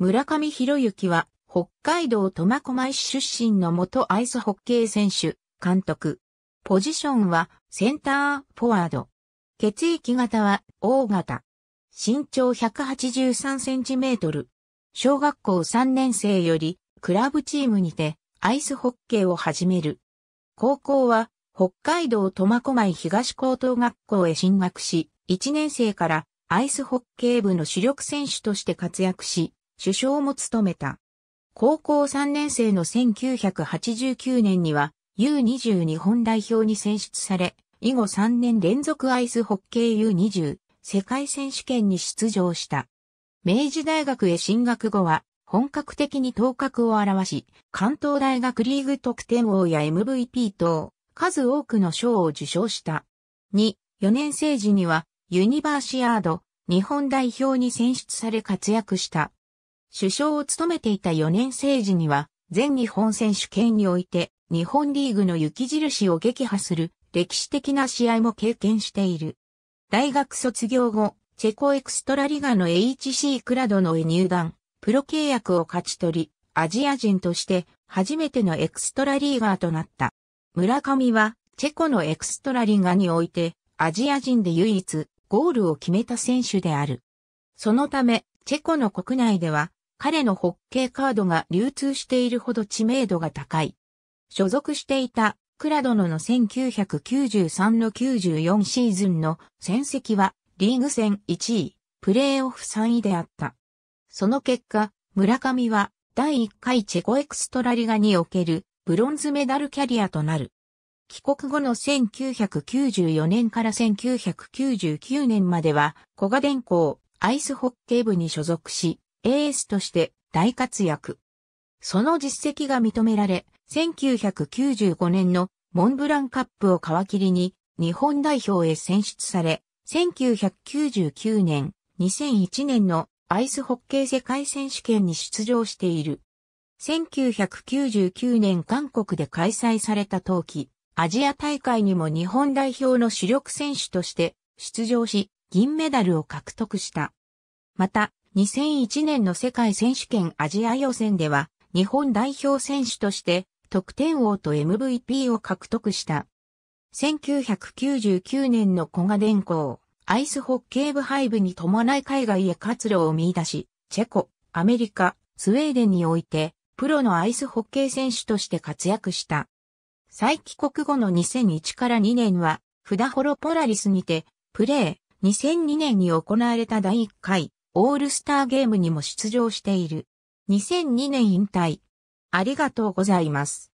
村上博之は、北海道苫小牧市出身の元アイスホッケー選手、監督。ポジションは、センター、フォワード。血液型は、O 型。身長183センチメートル。小学校3年生より、クラブチームにて、アイスホッケーを始める。高校は、北海道苫小牧東高等学校へ進学し、1年生からアイスホッケー部の主力選手として活躍し、首相も務めた。高校3年生の1989年には U20 日本代表に選出され、以後3年連続アイスホッケー U20 世界選手権に出場した。明治大学へ進学後は本格的に頭角を表し、関東大学リーグ得点王や MVP 等、数多くの賞を受賞した。2、4年生時にはユニバーシアード日本代表に選出され活躍した。首相を務めていた4年生治には、全日本選手権において、日本リーグの雪印を撃破する歴史的な試合も経験している。大学卒業後、チェコエクストラリガの HC クラドの入団、プロ契約を勝ち取り、アジア人として初めてのエクストラリーガーとなった。村上は、チェコのエクストラリガにおいて、アジア人で唯一、ゴールを決めた選手である。そのため、チェコの国内では、彼のホッケーカードが流通しているほど知名度が高い。所属していたクラドノの1993の94シーズンの戦績はリーグ戦1位、プレーオフ3位であった。その結果、村上は第1回チェコエクストラリガにおけるブロンズメダルキャリアとなる。帰国後の1994年から1999年までは、小賀電工、アイスホッケー部に所属し、エースとして大活躍。その実績が認められ、1995年のモンブランカップを皮切りに日本代表へ選出され、1999年、2001年のアイスホッケー世界選手権に出場している。1999年韓国で開催された冬季アジア大会にも日本代表の主力選手として出場し、銀メダルを獲得した。また、2001年の世界選手権アジア予選では、日本代表選手として、得点王と MVP を獲得した。1999年の古賀電工、アイスホッケー部配部に伴い海外へ活路を見出し、チェコ、アメリカ、スウェーデンにおいて、プロのアイスホッケー選手として活躍した。再帰国後の2001から2年は、フダホロポラリスにて、プレー、2002年に行われた第1回オールスターゲームにも出場している。2002年引退。ありがとうございます。